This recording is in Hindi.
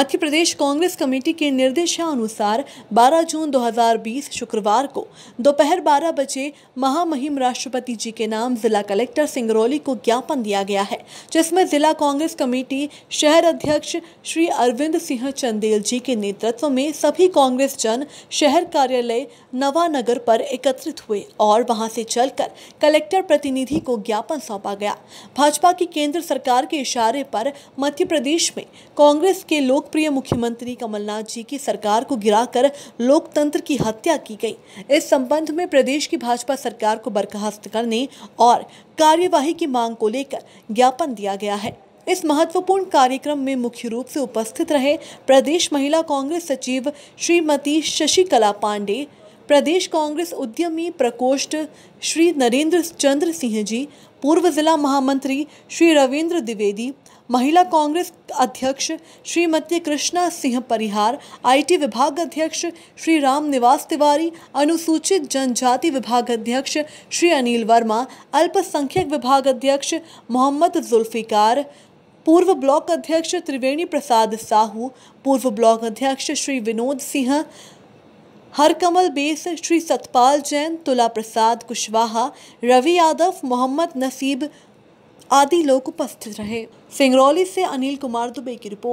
मध्य प्रदेश कांग्रेस कमेटी के निर्देशानुसार 12 जून 2020 शुक्रवार को दोपहर 12 बजे महामहिम राष्ट्रपति जी के नाम जिला कलेक्टर सिंगरौली को ज्ञापन दिया गया है जिसमें जिला कांग्रेस कमेटी शहर अध्यक्ष श्री अरविंद सिंह चंदेल जी के नेतृत्व में सभी कांग्रेस जन शहर कार्यालय नवानगर पर एकत्रित हुए और वहां से चलकर कलेक्टर प्रतिनिधि को ज्ञापन सौंपा गया भाजपा की केंद्र सरकार के इशारे पर मध्य प्रदेश में कांग्रेस के लोक लोकप्रिय मुख्यमंत्री कमलनाथ जी की सरकार को गिराकर लोकतंत्र की हत्या की गई इस संबंध में प्रदेश की भाजपा सरकार को बर्खास्त करने और कार्यवाही की मांग को लेकर ज्ञापन दिया गया है इस महत्वपूर्ण कार्यक्रम में मुख्य रूप से उपस्थित रहे प्रदेश महिला कांग्रेस सचिव श्रीमती शशिकला पांडे प्रदेश कांग्रेस उद्यमी प्रकोष्ठ श्री नरेंद्र चंद्र सिंह जी पूर्व जिला महामंत्री श्री रविंद्र द्विवेदी महिला कांग्रेस अध्यक्ष श्रीमती कृष्णा सिंह परिहार आईटी विभाग अध्यक्ष श्री राम निवास तिवारी अनुसूचित जनजाति विभाग अध्यक्ष श्री अनिल वर्मा अल्पसंख्यक विभाग अध्यक्ष मोहम्मद जुल्फिकार पूर्व ब्लॉक अध्यक्ष त्रिवेणी प्रसाद साहू पूर्व ब्लॉक अध्यक्ष श्री विनोद सिंह हरकमल बेस श्री सतपाल जैन तुला प्रसाद कुशवाहा रवि यादव मोहम्मद नसीब आदि लोग उपस्थित रहे सिंगरौली से अनिल कुमार दुबे की रिपोर्ट